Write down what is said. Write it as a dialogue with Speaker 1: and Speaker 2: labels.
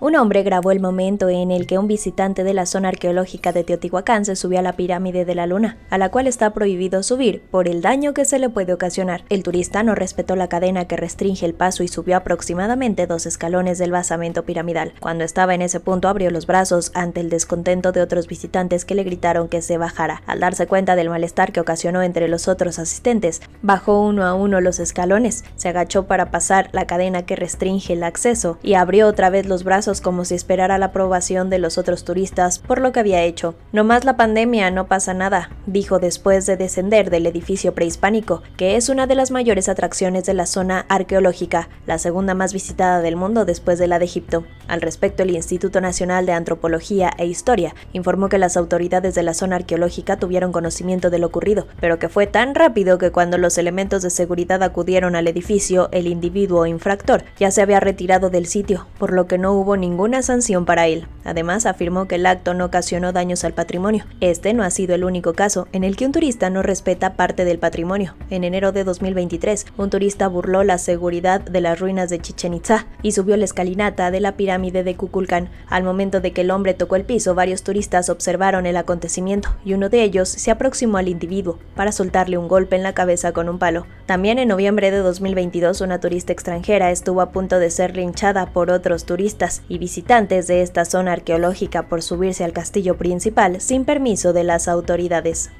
Speaker 1: Un hombre grabó el momento en el que un visitante de la zona arqueológica de Teotihuacán se subió a la pirámide de la luna, a la cual está prohibido subir por el daño que se le puede ocasionar. El turista no respetó la cadena que restringe el paso y subió aproximadamente dos escalones del basamento piramidal. Cuando estaba en ese punto abrió los brazos ante el descontento de otros visitantes que le gritaron que se bajara. Al darse cuenta del malestar que ocasionó entre los otros asistentes, bajó uno a uno los escalones, se agachó para pasar la cadena que restringe el acceso y abrió otra vez los brazos como si esperara la aprobación de los otros turistas por lo que había hecho. No más la pandemia, no pasa nada, dijo después de descender del edificio prehispánico, que es una de las mayores atracciones de la zona arqueológica, la segunda más visitada del mundo después de la de Egipto. Al respecto, el Instituto Nacional de Antropología e Historia informó que las autoridades de la zona arqueológica tuvieron conocimiento de lo ocurrido, pero que fue tan rápido que cuando los elementos de seguridad acudieron al edificio, el individuo infractor ya se había retirado del sitio, por lo que no hubo ninguna sanción para él. Además, afirmó que el acto no ocasionó daños al patrimonio. Este no ha sido el único caso en el que un turista no respeta parte del patrimonio. En enero de 2023, un turista burló la seguridad de las ruinas de Chichen Itza y subió la escalinata de la pirámide de Cuculcán. Al momento de que el hombre tocó el piso, varios turistas observaron el acontecimiento y uno de ellos se aproximó al individuo para soltarle un golpe en la cabeza con un palo. También en noviembre de 2022, una turista extranjera estuvo a punto de ser linchada por otros turistas y visitantes de esta zona arqueológica por subirse al castillo principal sin permiso de las autoridades.